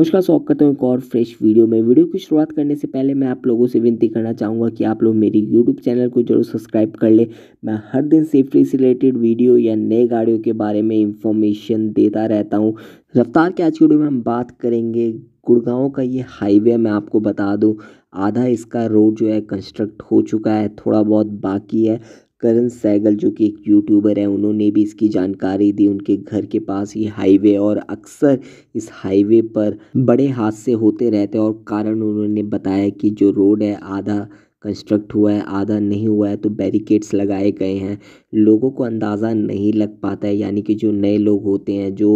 नमस्कार स्वागत करता हूँ एक और फ्रेश वीडियो में वीडियो की शुरुआत करने से पहले मैं आप लोगों से विनती करना चाहूँगा कि आप लोग मेरी यूट्यूब चैनल को जरूर सब्सक्राइब कर ले मैं हर दिन सेफ्टी से रिलेटेड वीडियो या नए गाड़ियों के बारे में इंफॉर्मेशन देता रहता हूँ रफ्तार के आज की वीडियो में हम बात करेंगे गुड़गांव का ये हाईवे मैं आपको बता दूं आधा इसका रोड जो है कंस्ट्रक्ट हो चुका है थोड़ा बहुत बाकी है करण सैगल जो कि एक यूट्यूबर है उन्होंने भी इसकी जानकारी दी उनके घर के पास ही हाईवे और अक्सर इस हाईवे पर बड़े हादसे होते रहते हैं और कारण उन्होंने बताया कि जो रोड है आधा कंस्ट्रक्ट हुआ है आधा नहीं हुआ है तो बैरिकेड्स लगाए गए हैं लोगों को अंदाज़ा नहीं लग पाता है यानी कि जो नए लोग होते हैं जो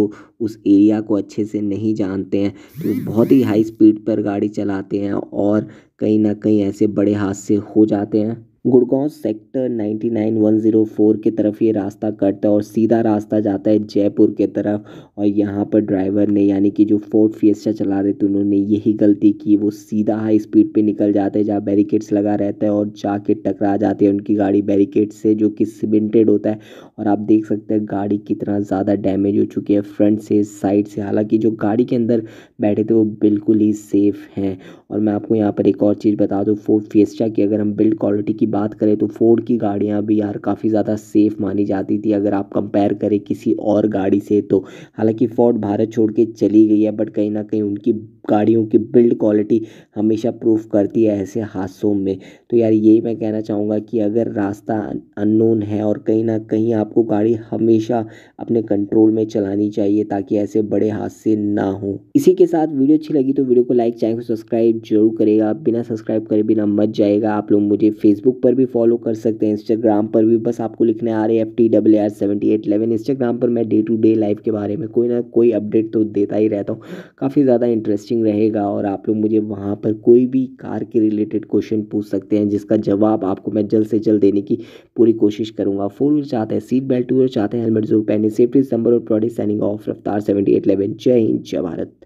उस एरिया को अच्छे से नहीं जानते हैं तो बहुत ही हाई स्पीड पर गाड़ी चलाते हैं और कहीं ना कहीं ऐसे बड़े हादसे हो जाते हैं गुड़गांव सेक्टर 99104 की तरफ ये रास्ता कटता है और सीधा रास्ता जाता है जयपुर के तरफ और यहाँ पर ड्राइवर ने यानी कि जो फोर्ट फियस्टा चला रहे थे उन्होंने यही गलती की वो सीधा हाई स्पीड पे निकल जाते हैं जहाँ बैरिकेड्स लगा रहता है और जाके टकरा जाती है उनकी गाड़ी बैरिकेड से जो कि सीमेंटेड होता है और आप देख सकते हैं गाड़ी कितना ज़्यादा डैमेज हो चुकी है फ्रंट से साइड से हालाँकि जो गाड़ी के अंदर बैठे थे वो बिल्कुल ही सेफ़ हैं और मैं आपको यहाँ पर एक और चीज़ बता दूँ फोर्ड फेस्टा की अगर हम बिल्ड क्वालिटी की बात करें तो फोर्ड की गाड़ियाँ भी यार काफ़ी ज़्यादा सेफ़ मानी जाती थी अगर आप कंपेयर करें किसी और गाड़ी से तो हालांकि फोर्ड भारत छोड़ के चली गई है बट कहीं ना कहीं उनकी गाड़ियों की बिल्ड क्वालिटी हमेशा प्रूफ करती है ऐसे हादसों में तो यार यही मैं कहना चाहूँगा कि अगर रास्ता अननोन है और कहीं ना कहीं आपको गाड़ी हमेशा अपने कंट्रोल में चलानी चाहिए ताकि ऐसे बड़े हादसे ना हों इसी के साथ वीडियो अच्छी लगी तो वीडियो को लाइक चैनल को सब्सक्राइब जरूर करेगा आप बिना सब्सक्राइब करे बिना मत जाएगा आप लोग मुझे फेसबुक पर भी फॉलो कर सकते हैं इंस्टाग्राम पर भी बस आपको लिखना है R F T double R seventy eight eleven Instagram पर मैं डे टू डे लाइफ के बारे में कोई ना कोई अपडेट तो देता ही रहता हूँ काफ़ी ज़्यादा इंटरेस्टिंग रहेगा और आप लोग मुझे वहाँ पर कोई भी कार के रिलेटेड क्वेश्चन पूछ सकते हैं जिसका जवाब आपको मैं जल्द से जल्द देने की पूरी कोशिश करूँगा फोर व्हीलर चाहते हैं सीट बेल्ट टू चाहते हैं हेलमेट जरूर पहने सेफ्टी नंबर और प्रोडक्ट सैनिंग of Raftaar seventy eight eleven जय हिंद जय भारत